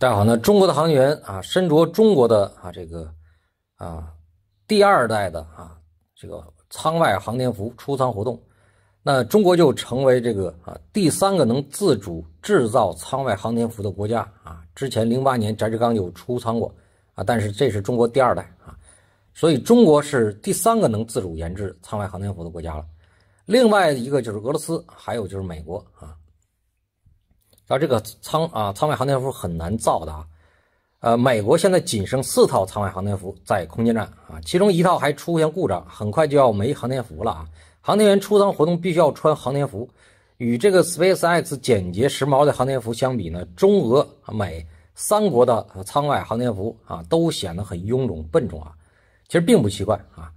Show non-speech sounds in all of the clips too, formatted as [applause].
大家好，那中国的航天员啊，身着中国的啊这个啊第二代的啊这个舱外航天服出舱活动，那中国就成为这个啊第三个能自主制造舱外航天服的国家啊。之前零八年翟志刚就出舱过啊，但是这是中国第二代啊，所以中国是第三个能自主研制舱外航天服的国家了。另外一个就是俄罗斯，还有就是美国啊。然后这个舱啊，舱外航天服很难造的啊，呃，美国现在仅剩四套舱外航天服在空间站啊，其中一套还出现故障，很快就要没航天服了啊。航天员出舱活动必须要穿航天服，与这个 SpaceX 简洁时髦的航天服相比呢，中俄美三国的舱外航天服啊，都显得很臃肿笨重啊。其实并不奇怪啊，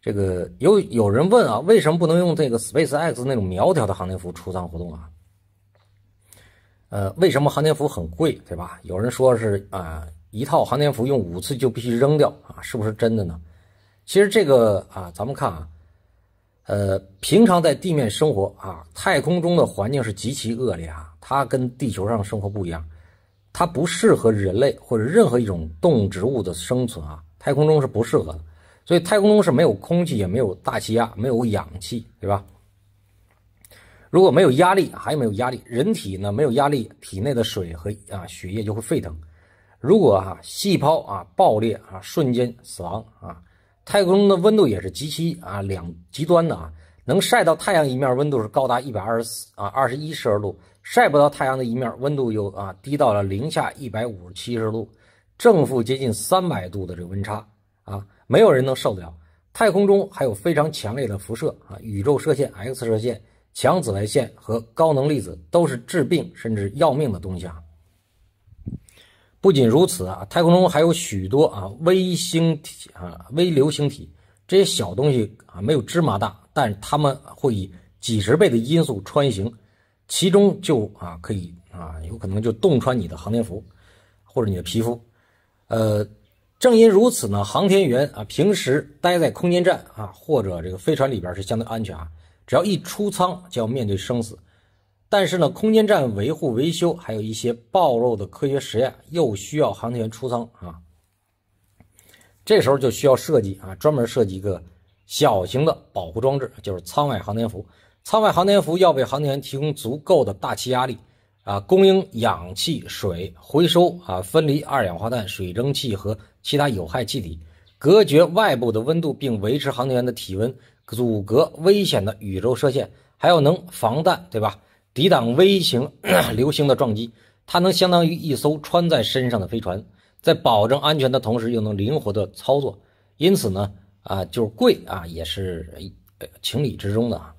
这个有有人问啊，为什么不能用这个 SpaceX 那种苗条的航天服出舱活动啊？呃，为什么航天服很贵，对吧？有人说是啊，一套航天服用五次就必须扔掉啊，是不是真的呢？其实这个啊，咱们看啊，呃，平常在地面生活啊，太空中的环境是极其恶劣啊，它跟地球上生活不一样，它不适合人类或者任何一种动植物的生存啊，太空中是不适合的，所以太空中是没有空气，也没有大气压，没有氧气，对吧？如果没有压力，还有没有压力？人体呢？没有压力，体内的水和啊血液就会沸腾。如果啊细胞啊爆裂啊，瞬间死亡啊。太空中的温度也是极其啊两极端的啊。能晒到太阳一面，温度是高达一百二十四啊二十一摄氏度；晒不到太阳的一面，温度又啊低到了零下一百五十七摄氏度，正负接近三百度的这个温差啊，没有人能受得了。太空中还有非常强烈的辐射啊，宇宙射线、X 射线。强紫外线和高能粒子都是治病甚至要命的东西啊！不仅如此啊，太空中还有许多啊微星体啊微流星体，这些小东西啊没有芝麻大，但他们会以几十倍的音速穿行，其中就啊可以啊有可能就洞穿你的航天服或者你的皮肤。呃，正因如此呢，航天员啊平时待在空间站啊或者这个飞船里边是相对安全啊。只要一出舱就要面对生死，但是呢，空间站维护维修，还有一些暴露的科学实验又需要航天员出舱啊。这时候就需要设计啊，专门设计一个小型的保护装置，就是舱外航天服。舱外航天服要为航天员提供足够的大气压力啊，供应氧气、水回收啊，分离二氧化碳、水蒸气和其他有害气体，隔绝外部的温度，并维持航天员的体温。阻隔危险的宇宙射线，还要能防弹，对吧？抵挡微型 [clears throat] 流星的撞击，它能相当于一艘穿在身上的飞船，在保证安全的同时又能灵活的操作。因此呢，啊，就是贵啊，也是情理之中的。啊。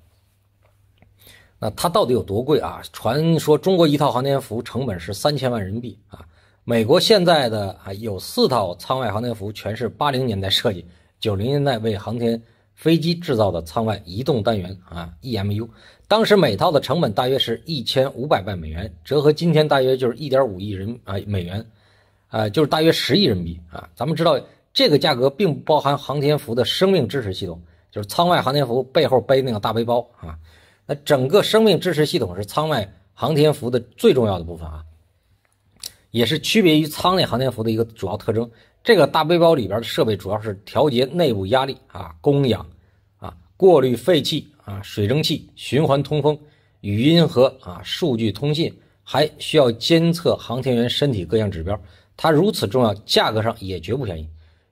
那它到底有多贵啊？传说中国一套航天服成本是三千万人民币啊。美国现在的啊有四套舱外航天服，全是八零年代设计，九零年代为航天。飞机制造的舱外移动单元啊，EMU，当时每套的成本大约是一千五百万美元，折合今天大约就是一点五亿人啊美元，啊就是大约十亿人民币啊。咱们知道这个价格并不包含航天服的生命支持系统，就是舱外航天服背后背那个大背包啊，那整个生命支持系统是舱外航天服的最重要的部分啊。也是区别于舱内航天服的一个主要特征。这个大背包里边的设备主要是调节内部压力啊、供氧啊、过滤废气啊、水蒸气循环通风、语音和啊数据通信，还需要监测航天员身体各项指标。它如此重要，价格上也绝不便宜。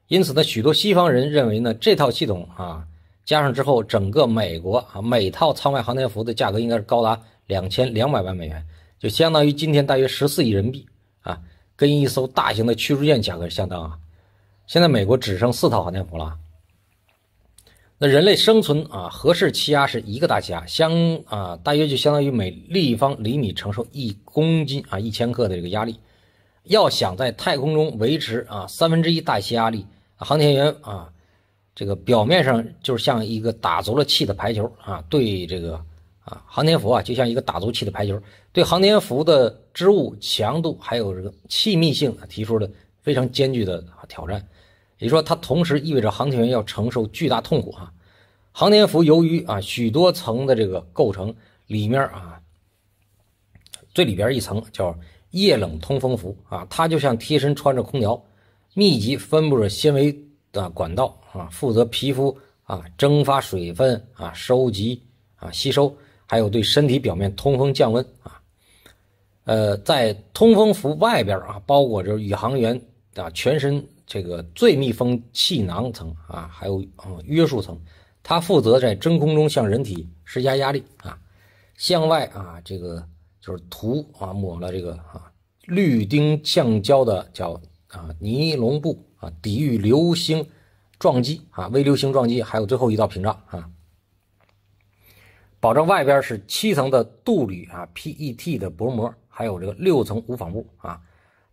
因此呢，许多西方人认为呢，这套系统啊，加上之后，整个美国啊每套舱外航天服的价格应该是高达两千两百万美元，就相当于今天大约十四亿人民币。跟一艘大型的驱逐舰价格相当啊！现在美国只剩四套航天服了。那人类生存啊，合适气压是一个大气压，相啊大约就相当于每立方厘米承受一公斤啊一千克的这个压力。要想在太空中维持啊三分之一大气压力，航天员啊这个表面上就是像一个打足了气的排球啊，对这个。啊，航天服啊，就像一个打足气的排球，对航天服的织物强度还有这个气密性提出了非常艰巨的挑战。也就是说，它同时意味着航天员要承受巨大痛苦啊。航天服由于啊许多层的这个构成，里面啊最里边一层叫液冷通风服啊，它就像贴身穿着空调，密集分布着纤维的管道啊，负责皮肤啊蒸发水分啊收集啊吸收。还有对身体表面通风降温啊，呃，在通风服外边啊，包裹着宇航员啊全身这个最密封气囊层啊，还有啊约束层，它负责在真空中向人体施加压力啊，向外啊这个就是涂啊抹了这个啊氯丁橡胶的叫啊尼龙布啊，抵御流星撞击啊微流星撞击还有最后一道屏障啊。保证外边是七层的镀铝啊 PET 的薄膜，还有这个六层无纺布啊，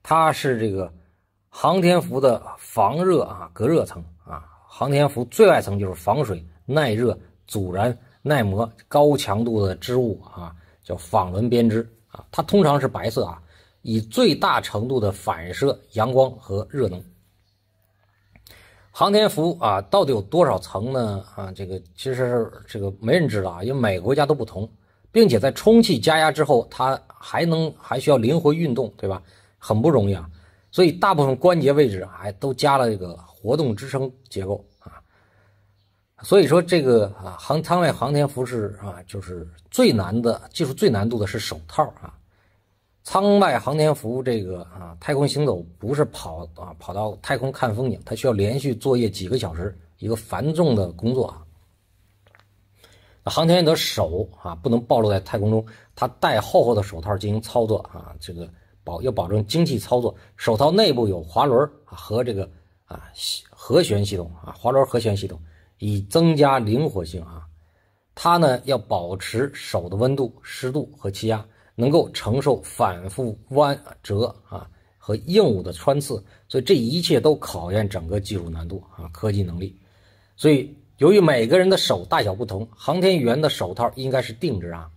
它是这个航天服的防热啊隔热层啊。航天服最外层就是防水、耐热、阻燃、耐磨、高强度的织物啊，叫纺纶编织啊。它通常是白色啊，以最大程度的反射阳光和热能。航天服啊，到底有多少层呢？啊，这个其实这个没人知道啊，因为每个国家都不同，并且在充气加压之后，它还能还需要灵活运动，对吧？很不容易啊，所以大部分关节位置还都加了这个活动支撑结构啊。所以说这个啊，航舱外航天服是啊，就是最难的技术，最难度的是手套啊。舱外航天服这个啊，太空行走不是跑啊，跑到太空看风景，它需要连续作业几个小时，一个繁重的工作啊。航天员的手啊不能暴露在太空中，他戴厚厚的手套进行操作啊，这个保要保证精细操作。手套内部有滑轮啊和这个啊和旋系统啊，滑轮和旋系统以增加灵活性啊。它呢要保持手的温度、湿度和气压。能够承受反复弯折啊和硬物的穿刺，所以这一切都考验整个技术难度啊科技能力。所以，由于每个人的手大小不同，航天员的手套应该是定制啊。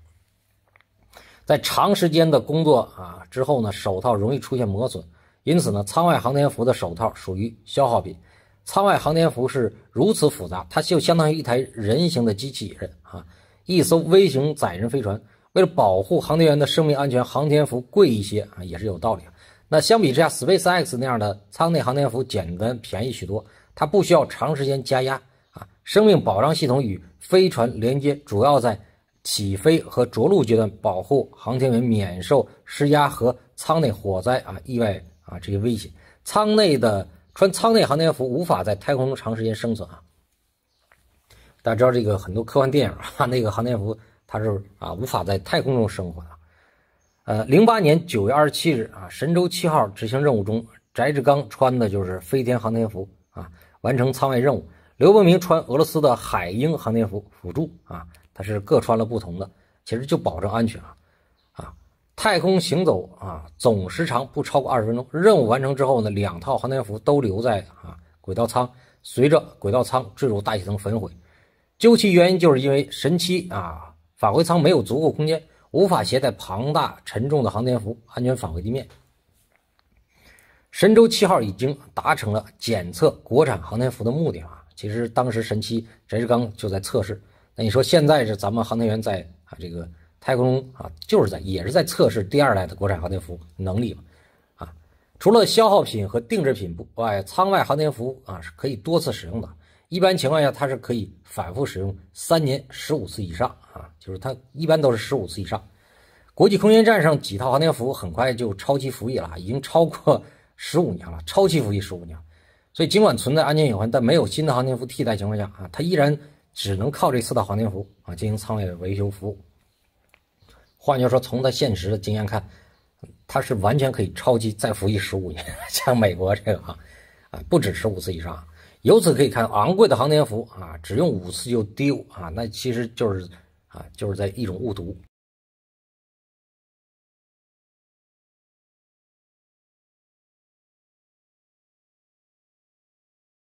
在长时间的工作啊之后呢，手套容易出现磨损，因此呢，舱外航天服的手套属于消耗品。舱外航天服是如此复杂，它就相当于一台人形的机器人啊，一艘微型载人飞船。为了保护航天员的生命安全，航天服贵一些啊，也是有道理那相比之下，SpaceX 那样的舱内航天服简单便宜许多，它不需要长时间加压啊。生命保障系统与飞船连接，主要在起飞和着陆阶段，保护航天员免受施压和舱内火灾啊、意外啊这些威胁。舱内的穿舱内航天服无法在太空中长时间生存啊。大家知道这个很多科幻电影啊，那个航天服。他是啊，无法在太空中生活的。呃，零八年九月二十七日啊，神舟七号执行任务中，翟志刚穿的就是飞天航天服啊，完成舱外任务。刘伯明穿俄罗斯的海鹰航天服辅助啊，他是各穿了不同的，其实就保证安全啊。啊。太空行走啊，总时长不超过二十分钟。任务完成之后呢，两套航天服都留在啊轨道舱，随着轨道舱坠入大气层焚毁。究其原因，就是因为神七啊。返回舱没有足够空间，无法携带庞大沉重的航天服安全返回地面。神舟七号已经达成了检测国产航天服的目的啊！其实当时神七翟志刚就在测试，那你说现在是咱们航天员在啊这个太空啊，就是在也是在测试第二代的国产航天服能力嘛？啊，除了消耗品和定制品外，舱外航天服啊是可以多次使用的。一般情况下，它是可以反复使用三年十五次以上啊，就是它一般都是十五次以上。国际空间站上几套航天服很快就超期服役了，已经超过十五年了，超期服役十五年。所以尽管存在安全隐患，但没有新的航天服替代情况下啊，它依然只能靠这四套航天服啊进行舱外维修服务。换句话说，从它现实的经验看，它是完全可以超期再服役十五年。[laughs] 像美国这个啊，啊不止十五次以上。由此可以看，昂贵的航天服啊，只用五次就丢啊，那其实就是啊，就是在一种误读。